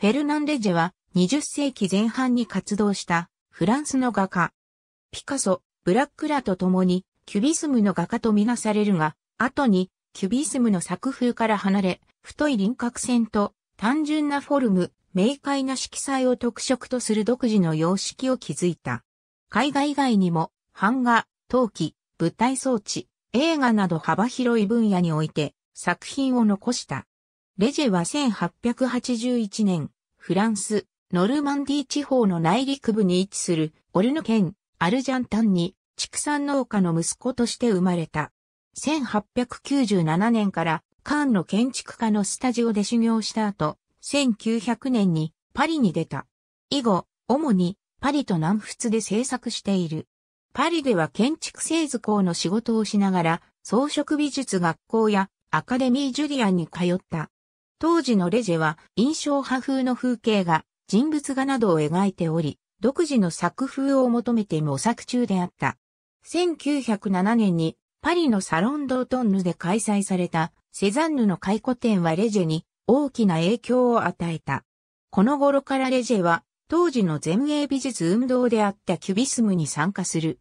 フェルナンデジェは20世紀前半に活動したフランスの画家。ピカソ、ブラックラと共にキュビスムの画家とみなされるが、後にキュビスムの作風から離れ、太い輪郭線と単純なフォルム、明快な色彩を特色とする独自の様式を築いた。絵画以外にも、版画、陶器、舞台装置、映画など幅広い分野において作品を残した。レジェは1881年、フランス、ノルマンディ地方の内陸部に位置するオルヌ県アルジャンタンに畜産農家の息子として生まれた。1897年からカーンの建築家のスタジオで修行した後、1900年にパリに出た。以後、主にパリと南仏で制作している。パリでは建築製図工の仕事をしながら、装飾美術学校やアカデミージュリアンに通った。当時のレジェは印象派風の風景画、人物画などを描いており、独自の作風を求めて模索中であった。1907年にパリのサロンドートンヌで開催されたセザンヌの回顧展はレジェに大きな影響を与えた。この頃からレジェは当時の前衛美術運動であったキュビスムに参加する。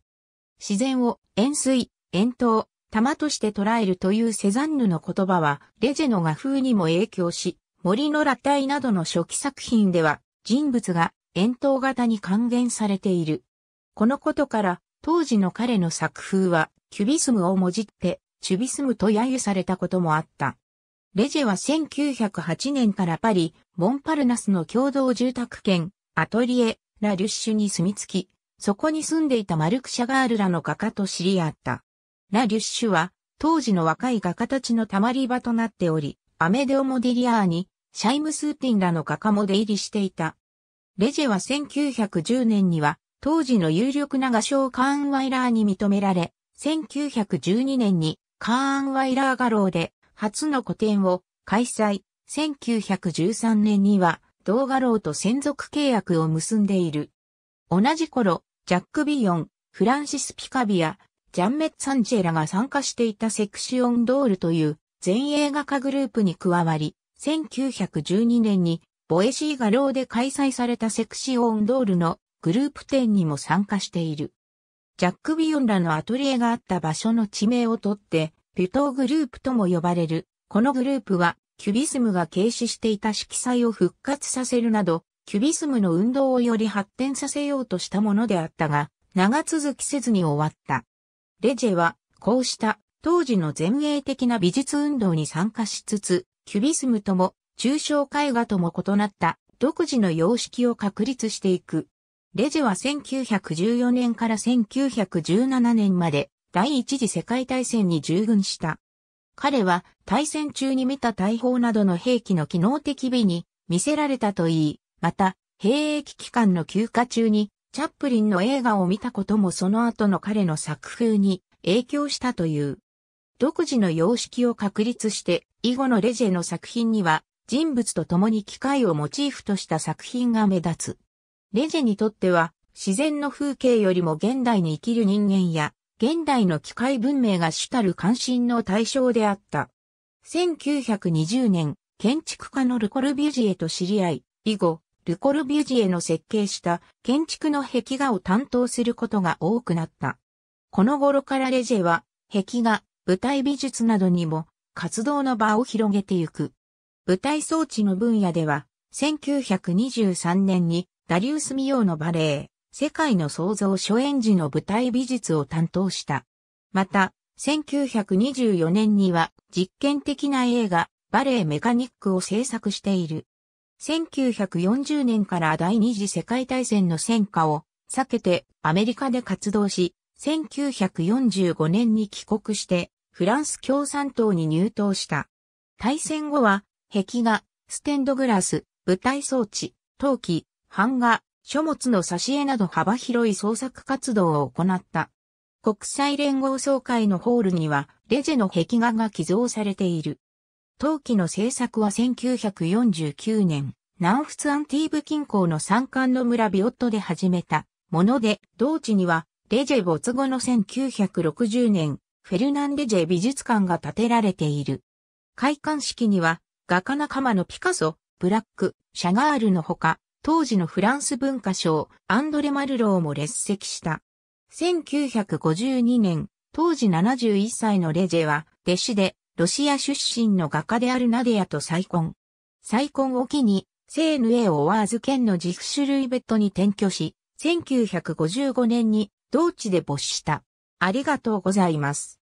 自然を円錐、円筒、玉として捉えるというセザンヌの言葉は、レジェの画風にも影響し、森の裸体などの初期作品では、人物が円筒型に還元されている。このことから、当時の彼の作風は、キュビスムをもじって、チュビスムと揶揄されたこともあった。レジェは1908年からパリ、モンパルナスの共同住宅兼、アトリエ、ラ・リュッシュに住み着き、そこに住んでいたマルク・シャガールらの画家と知り合った。ラ・リュッシュは、当時の若い画家たちのたまり場となっており、アメデオ・モディリアーニ、シャイム・スーティンらの画家も出入りしていた。レジェは1910年には、当時の有力な画商カーン・ワイラーに認められ、1912年にカーン・ワイラー画廊で初の個展を開催。1913年には同画廊と専属契約を結んでいる。同じ頃、ジャック・ビヨン、フランシス・ピカビア、ジャンメッツ・アンジェラが参加していたセクシオンドールという前映画化グループに加わり、1912年にボエシー画廊で開催されたセクシオンドールのグループ展にも参加している。ジャック・ビヨンらのアトリエがあった場所の地名をとって、ピュトーグループとも呼ばれる、このグループは、キュビスムが軽視していた色彩を復活させるなど、キュビスムの運動をより発展させようとしたものであったが、長続きせずに終わった。レジェは、こうした当時の前衛的な美術運動に参加しつつ、キュビスムとも、抽象絵画とも異なった独自の様式を確立していく。レジェは1914年から1917年まで第一次世界大戦に従軍した。彼は対戦中に見た大砲などの兵器の機能的美に見せられたといい、また、兵役期間の休暇中にチャップリンの映画を見たこともその後の彼の作風に影響したという。独自の様式を確立して以後のレジェの作品には人物と共に機械をモチーフとした作品が目立つ。レジェにとっては自然の風景よりも現代に生きる人間や現代の機械文明が主たる関心の対象であった。1920年、建築家のルコルビュジエと知り合い、以後、ルコルビュジエの設計した建築の壁画を担当することが多くなった。この頃からレジェは、壁画、舞台美術などにも活動の場を広げてゆく。舞台装置の分野では、1923年にダリウス・ミオーのバレエ、世界の創造初演時の舞台美術を担当した。また、1924年には実験的な映画、バレエメカニックを制作している。1940年から第二次世界大戦の戦火を避けてアメリカで活動し、1945年に帰国してフランス共産党に入党した。大戦後は壁画、ステンドグラス、舞台装置、陶器、版画、書物の挿絵など幅広い創作活動を行った。国際連合総会のホールにはレジェの壁画が寄贈されている。当期の制作は1949年、南仏アンティーブ近郊の山間の村ビオットで始めたもので、同地には、レジェ没後の1960年、フェルナンデジェ美術館が建てられている。開館式には、画家仲間のピカソ、ブラック、シャガールのほか、当時のフランス文化賞、アンドレ・マルローも列席した。1952年、当時71歳のレジェは、弟子で、ロシア出身の画家であるナディアと再婚。再婚を機に、セーヌエ・オワーズ県のジフシュルイベットに転居し、1955年に同地で没した。ありがとうございます。